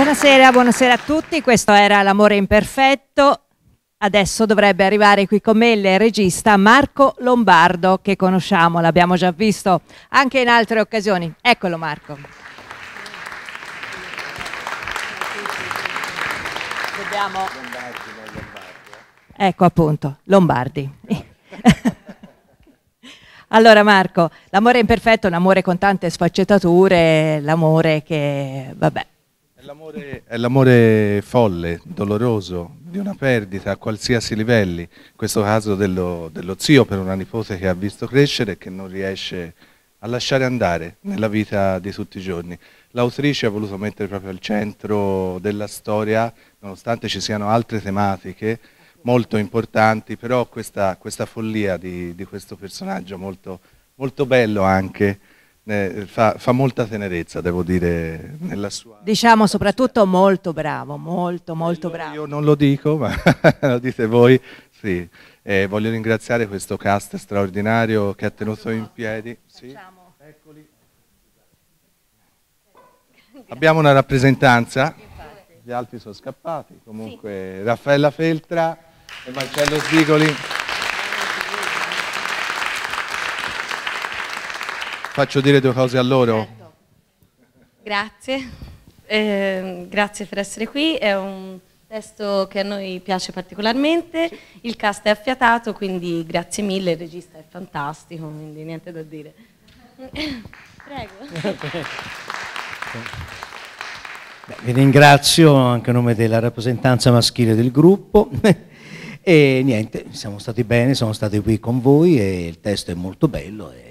Buonasera, buonasera a tutti, questo era L'amore imperfetto. Adesso dovrebbe arrivare qui con me il regista Marco Lombardo, che conosciamo, l'abbiamo già visto anche in altre occasioni. Eccolo Marco. Dobbiamo... Ecco appunto, Lombardi. Allora Marco, l'amore imperfetto è un amore con tante sfaccettature, l'amore che, vabbè, l'amore, è l'amore folle, doloroso, di una perdita a qualsiasi livello, in questo caso dello, dello zio per una nipote che ha visto crescere e che non riesce a lasciare andare nella vita di tutti i giorni. L'autrice ha voluto mettere proprio al centro della storia, nonostante ci siano altre tematiche molto importanti, però questa, questa follia di, di questo personaggio molto, molto bello anche, eh, fa, fa, molta tenerezza, devo dire, nella sua... Diciamo soprattutto molto bravo, molto molto bravo. Io non lo dico, ma lo dite voi, sì. Eh, voglio ringraziare questo cast straordinario che ha tenuto in piedi... Sì. Abbiamo una rappresentanza, gli altri sono scappati, comunque Raffaella Feltra e Marcello Svigoli. faccio dire due cose a loro. Certo. Grazie, eh, grazie per essere qui, è un testo che a noi piace particolarmente, il cast è affiatato, quindi grazie mille, il regista è fantastico, quindi niente da dire. Prego. Beh, vi ringrazio anche a nome della rappresentanza maschile del gruppo e niente, siamo stati bene, sono stati qui con voi e il testo è molto bello. E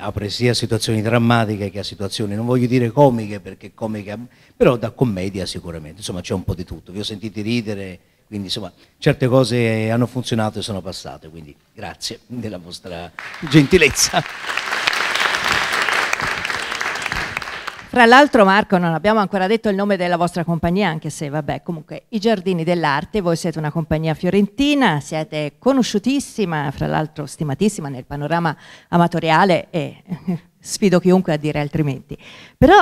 apre sia a situazioni drammatiche che a situazioni, non voglio dire comiche perché comiche, però da commedia sicuramente, insomma c'è un po' di tutto, vi ho sentiti ridere, quindi insomma certe cose hanno funzionato e sono passate, quindi grazie della vostra gentilezza. Fra l'altro Marco, non abbiamo ancora detto il nome della vostra compagnia, anche se vabbè, comunque i Giardini dell'Arte, voi siete una compagnia fiorentina, siete conosciutissima, fra l'altro stimatissima nel panorama amatoriale e sfido chiunque a dire altrimenti. Però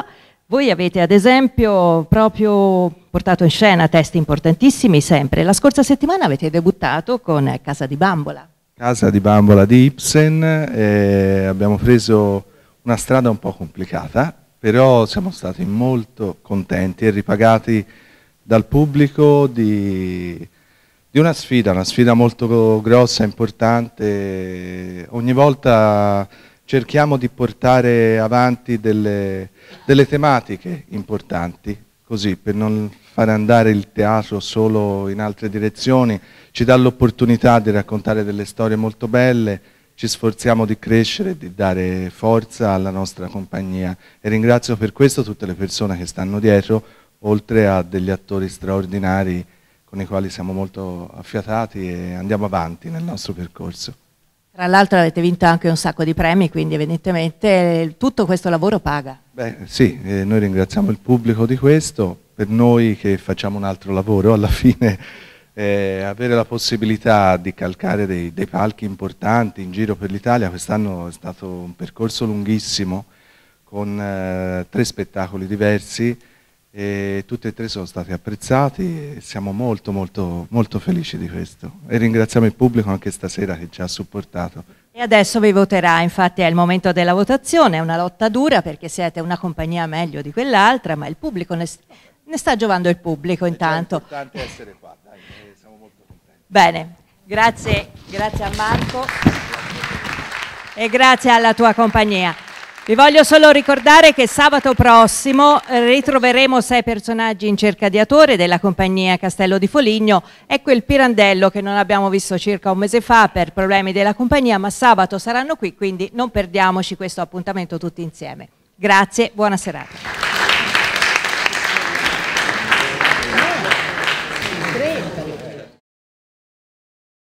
voi avete ad esempio proprio portato in scena testi importantissimi sempre. La scorsa settimana avete debuttato con Casa di Bambola. Casa di Bambola di Ibsen, eh, abbiamo preso una strada un po' complicata però siamo stati molto contenti e ripagati dal pubblico di, di una sfida, una sfida molto grossa, importante. Ogni volta cerchiamo di portare avanti delle, delle tematiche importanti, così per non fare andare il teatro solo in altre direzioni, ci dà l'opportunità di raccontare delle storie molto belle, ci sforziamo di crescere e di dare forza alla nostra compagnia e ringrazio per questo tutte le persone che stanno dietro, oltre a degli attori straordinari con i quali siamo molto affiatati e andiamo avanti nel nostro percorso. Tra l'altro avete vinto anche un sacco di premi, quindi evidentemente tutto questo lavoro paga. Beh sì, eh, noi ringraziamo il pubblico di questo, per noi che facciamo un altro lavoro alla fine eh, avere la possibilità di calcare dei, dei palchi importanti in giro per l'Italia, quest'anno è stato un percorso lunghissimo con eh, tre spettacoli diversi e tutti e tre sono stati apprezzati e siamo molto molto molto felici di questo e ringraziamo il pubblico anche stasera che ci ha supportato. E adesso vi voterà, infatti è il momento della votazione, è una lotta dura perché siete una compagnia meglio di quell'altra, ma il pubblico ne ne sta giovando il pubblico eh, intanto. È importante essere qua, dai, eh, siamo molto contenti. Bene, grazie, grazie a Marco e grazie alla tua compagnia. Vi voglio solo ricordare che sabato prossimo ritroveremo sei personaggi in cerca di attore della compagnia Castello di Foligno. Ecco il Pirandello che non abbiamo visto circa un mese fa per problemi della compagnia, ma sabato saranno qui, quindi non perdiamoci questo appuntamento tutti insieme. Grazie, buona serata.